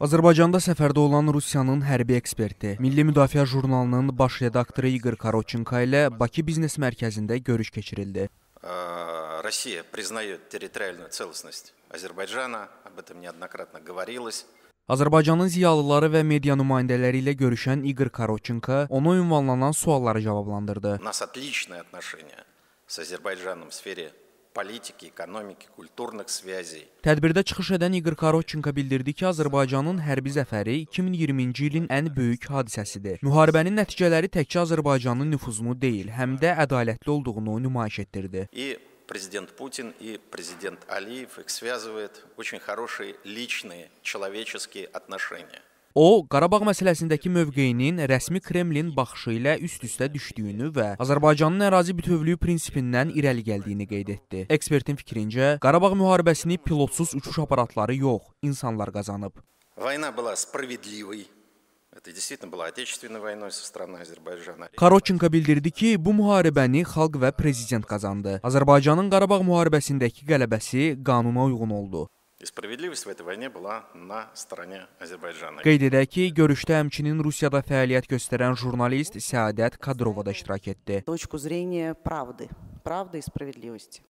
Azərbaycanda səfərdə olan Rusiyanın hərbi eksperti, Milli Müdafiə jurnalının baş redaktoru Igor Karoçenko ilə Bakı Biznes Mərkəzində görüş keçirildi. Э, Россия признает территориальную целостность Азербайджана, об этом неоднократно говорилось. Azərbaycanın ziyalıları və media nümayəndələri ilə görüşən Igor Karoçenko ona ünvanlanan sualları cavablandırdı. Нас отличные отношения с Азербайджаном в сфере politiki, ekonomiki, kulturnik связей. Tədbirdə çıxış edən Igor Karoçenko bildirdi ki, Azərbaycanın hərbi zəfəri 2020-ci ilin ən böyük hadisəsidir. Müharibənin nəticələri təkcə Azərbaycanın nüfuzunu deyil, həm də ədalətli olduğunu nümayiş etdirdi. И президент Путин и президент Алиев их связывает очень хорошие личные человеческие отношения. O, Qarabağ məsələsindəki mövqeyinin rəsmi Kremlin baxışı ilə üst-üstə düşdüyünü və Azərbaycanın ərazi bütövlüyü prinsipindən irəli gəldiyini qeyd etdi. Ekspertin fikrincə, Qarabağ müharibəsini pilotsuz uçuş aparatları yox, insanlar qazanıb. Война была справедливой. Это действительно была отечественной войной со стороны Азербайджана. Karoçenko bildirdi ki, bu müharibəni xalq və prezident qazandı. Azərbaycanın Qarabağ müharibəsindəki qələbəsi qanuna uyğun oldu. И справедливость в этой войне была на стороне Azərbaycana. Qeyd edək ki, görüşdə həmçinin Rusiyada fəaliyyət göstərən jurnalist Səadət Kadrova da iştirak etdi. Точку зрения правды, правды и справедливости.